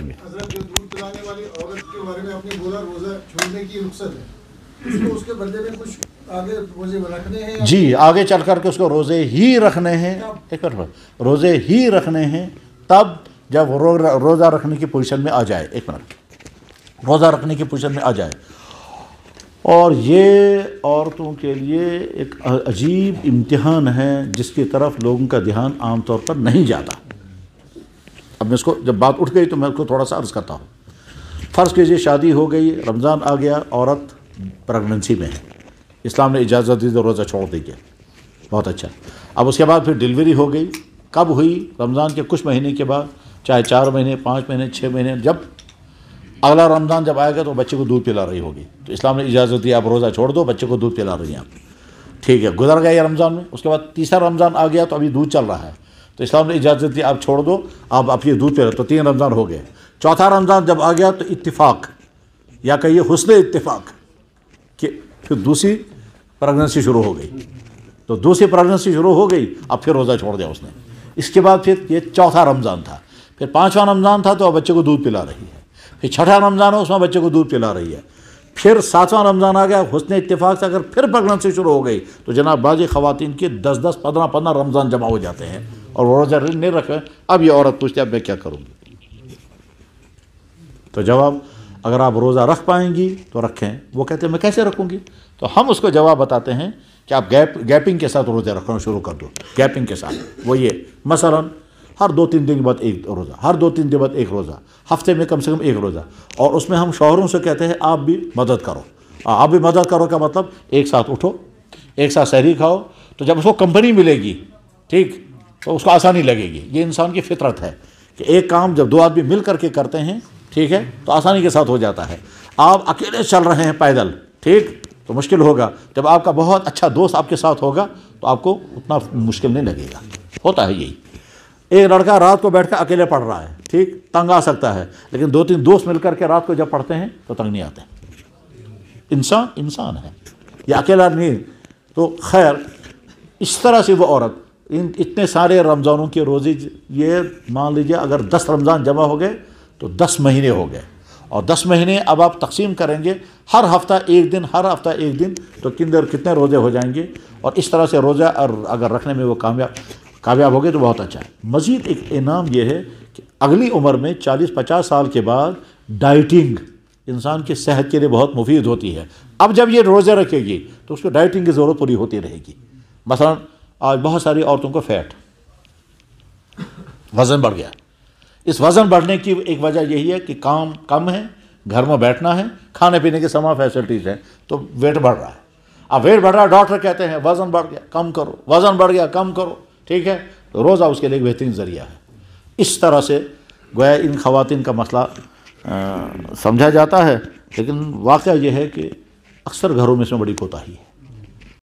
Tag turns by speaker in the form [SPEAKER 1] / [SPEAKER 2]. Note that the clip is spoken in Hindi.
[SPEAKER 1] में जी आगे चल करके उसको रोज़े ही रखने हैं एक मिनट रोज़े ही रखने हैं तब जब रो, रोज़ा रखने की पोजीशन में आ जाए एक मिनट रोज़ा रखने की पोजीशन में आ जाए और ये औरतों के लिए एक अजीब इम्तिहान है जिसकी तरफ लोगों का ध्यान आमतौर पर नहीं जाता अब मैं इसको जब बात उठ गई तो मैं उसको थोड़ा सा अर्ज़ करता हूँ फ़र्ज़ कीजिए शादी हो गई रमज़ान आ गया औरत प्रेगनेंसी में है इस्लाम ने इजाज़त दी तो रोज़ा छोड़ दीजिए बहुत अच्छा अब उसके बाद फिर डिलीवरी हो गई कब हुई रमज़ान के कुछ महीने के बाद चाहे चार महीने पाँच महीने छः महीने जब अगला रमज़ान जब आएगा तो बच्चे को दूध पिला रही होगी तो इस्लाम ने इजाज़त दी आप रोज़ा छोड़ दो बच्चे को दूध पिला रही हैं आप ठीक है गुजर गया रमज़ान में उसके बाद तीसरा रमज़ान आ गया तो अभी दूध चल रहा है तो इस्लाम ने इजाज़त दी आप छोड़ दो आप अपने दूध पे रहो तो तीन रमज़ान हो गए चौथा रमज़ान जब आ गया तो इतफाक़ या कहिए हुसन इतफाक कि फिर दूसरी प्रेगनेंसी शुरू हो गई तो दूसरी प्रेगनेंसी शुरू हो गई अब फिर रोज़ा छोड़ दिया उसने इसके बाद फिर ये चौथा रमज़ान था फिर पाँचवा रमज़ान था तो अब बच्चे को दूध पिला रही है फिर छठा रमज़ान है उसमें बच्चे को दूध पिला रही है फिर सातवां रमज़ान आ गया हुसन इतफाक़ से अगर फिर प्रेगनेंसी शुरू हो गई तो जनाब बाजी खातन के दस दस पंद्रह पंद्रह रमज़ान जमा हो जाते हैं और वो रोज़ा नहीं रखें अब ये औरत पूछते अब मैं क्या करूँगी तो जवाब अगर आप रोज़ा रख पाएंगी तो रखें वो कहते हैं मैं कैसे रखूँगी तो हम उसको जवाब बताते हैं कि आप गैप गैपिंग के साथ रोज़ा रखना शुरू कर दो गैपिंग के साथ वो ये मसलन हर दो तीन दिन के बाद एक रोज़ा हर दो तीन दिन बाद एक रोज़ा हफ्ते में कम से कम एक रोज़ा और उसमें हम शोहरों से कहते हैं आप भी मदद करो हाँ, आप भी मदद करो का मतलब एक साथ उठो एक साथ शहरी खाओ तो जब उसको कंपनी मिलेगी ठीक तो उसको आसानी लगेगी ये इंसान की फितरत है कि एक काम जब दो आदमी मिल करके करते हैं ठीक है तो आसानी के साथ हो जाता है आप अकेले चल रहे हैं पैदल ठीक तो मुश्किल होगा जब आपका बहुत अच्छा दोस्त आपके साथ होगा तो आपको उतना मुश्किल नहीं लगेगा होता है यही एक लड़का रात को बैठ कर अकेले पढ़ रहा है ठीक तंग आ सकता है लेकिन दो तीन दोस्त मिलकर के रात को जब पढ़ते हैं तो तंग नहीं आते इंसान इंसान है या अकेला नहीं तो खैर इस तरह से वो औरत इन इतने सारे रमज़ानों की रोज़ी ये मान लीजिए अगर दस रमज़ान जमा हो गए तो दस महीने हो गए और दस महीने अब आप तकसीम करेंगे हर हफ्ता एक दिन हर हफ्ता एक दिन तो किंदर कितने रोज़े हो जाएंगे और इस तरह से रोज़ा अगर रखने में वो कामयाब कामयाब हो गए तो बहुत अच्छा है मज़ीद एक इनाम यह है कि अगली उम्र में चालीस पचास साल के बाद डाइटिंग इंसान के सेहत के लिए बहुत मुफीद होती है अब जब ये रोज़े रखेगी तो उसको डाइटिंग की ज़रूरत पूरी होती रहेगी मसलन आज बहुत सारी औरतों को फैट वज़न बढ़ गया इस वज़न बढ़ने की एक वजह यही है कि काम कम है घर में बैठना है खाने पीने के समान फैसिलिटीज़ हैं तो वेट बढ़ रहा है अब वेट बढ़ रहा है डॉक्टर कहते हैं वज़न बढ़ गया कम करो वज़न बढ़ गया कम करो ठीक है तो रोज़ा उसके लिए एक बेहतरीन ज़रिया है इस तरह से गोया इन खातन का मसला समझा जाता है लेकिन वाक़ यह है कि अक्सर घरों में इसमें बड़ी कोताही है